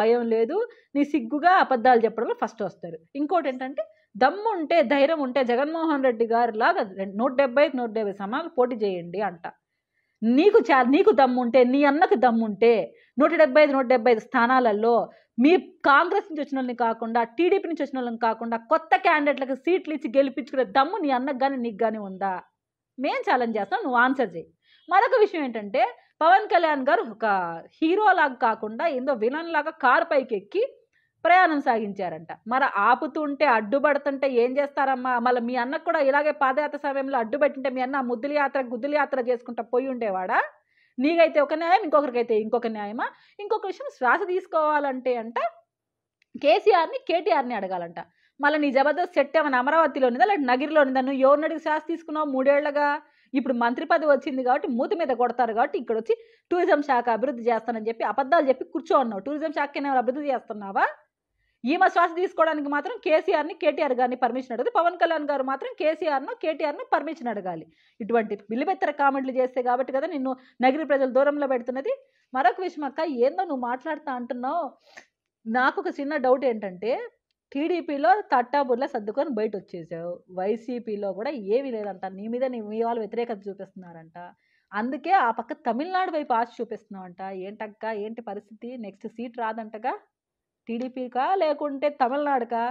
భయం లేదు నీ సిగ్గుగా అబద్ధాలు చెప్పడంలో ఫస్ట్ వస్తారు ఇంకోటి ఏంటంటే దమ్ము ఉంటే ధైర్యం ఉంటే జగన్మోహన్ రెడ్డి గారు లాగా నూట డెబ్బైకి నూట డెబ్బై సమాలు పోటీ చేయండి అంట నీకు చా నీకు దమ్ము ఉంటే నీ అన్నకు దమ్ము ఉంటే నూట డెబ్బై ఐదు నూట డెబ్బై ఐదు స్థానాలలో మీ కాంగ్రెస్ నుంచి వచ్చిన వాళ్ళని కాకుండా టీడీపీ నుంచి వచ్చిన వాళ్ళని కాకుండా కొత్త క్యాండిడేట్లకు సీట్లు ఇచ్చి గెలిపించుకునే దమ్ము నీ అన్నకు కానీ నీకు కానీ ఉందా మేం ఛాలెంజ్ చేస్తాం నువ్వు ఆన్సర్ చేయి మరొక విషయం ఏంటంటే పవన్ కళ్యాణ్ గారు ఒక హీరో లాగా కాకుండా ఏందో విలన్ లాగా కారు పైకి ఎక్కి ప్రయాణం సాగించారంట మరి ఆపుతుంటే అడ్డుపడుతుంటే ఏం చేస్తారమ్మా మళ్ళీ మీ అన్నకు కూడా ఇలాగే పాదయాత్ర సమయంలో అడ్డుపెట్టింటే మీ అన్న ముద్దుల యాత్ర గుద్దుల యాత్ర చేసుకుంటా పోయి ఉండేవాడా నీకైతే ఒక న్యాయం ఇంకొకరికైతే ఇంకొక న్యాయమా ఇంకొక విషయం శ్వాస తీసుకోవాలంటే అంట కేసీఆర్ని కేటీఆర్ని అడగాలంట మళ్ళీ నీ జబర్దస్త్ సెట్ ఏమైనా అమరావతిలో లేదా లేదా నగిరిలో ఉందా నువ్వు ఎవరిని అడిగి శ్వాస తీసుకున్నావు మూడేళ్లగా ఇప్పుడు మంత్రి పదవి వచ్చింది కాబట్టి మూతి మీద కొడతారు కాబట్టి ఇక్కడ వచ్చి టూరిజం శాఖ అభివృద్ధి చేస్తానని చెప్పి అబద్ధాలు చెప్పి కూర్చో ఉన్నావు టూరిజం శాఖ అభివృద్ధి చేస్తున్నావా ఈమె శ్వాస తీసుకోవడానికి మాత్రం కేసీఆర్ని కేటీఆర్ గారిని పర్మిషన్ అడగదు పవన్ కళ్యాణ్ గారు మాత్రం కేసీఆర్ను కేటీఆర్ను పర్మిషన్ అడగాలి ఇటువంటి విలువెత్తర కామెంట్లు చేస్తే కాబట్టి కదా నిన్ను నగిరి ప్రజలు దూరంలో పెడుతున్నది మరొక విషయం అక్క ఏందో నువ్వు మాట్లాడుతా అంటున్నావు నాకు ఒక చిన్న డౌట్ ఏంటంటే టీడీపీలో తట్టాబుర్లా సర్దుకొని బయట వచ్చేసావు వైసీపీలో కూడా ఏమీ లేదంట నీ మీద నీ మీ వాళ్ళు వ్యతిరేకత చూపిస్తున్నారంట అందుకే ఆ పక్క తమిళనాడు వైపు ఆశ చూపిస్తున్నావంట ఏంటక్క ఏంటి పరిస్థితి నెక్స్ట్ సీట్ రాదంటగా టీడీపీకా లేకుంటే తమిళనాడుకా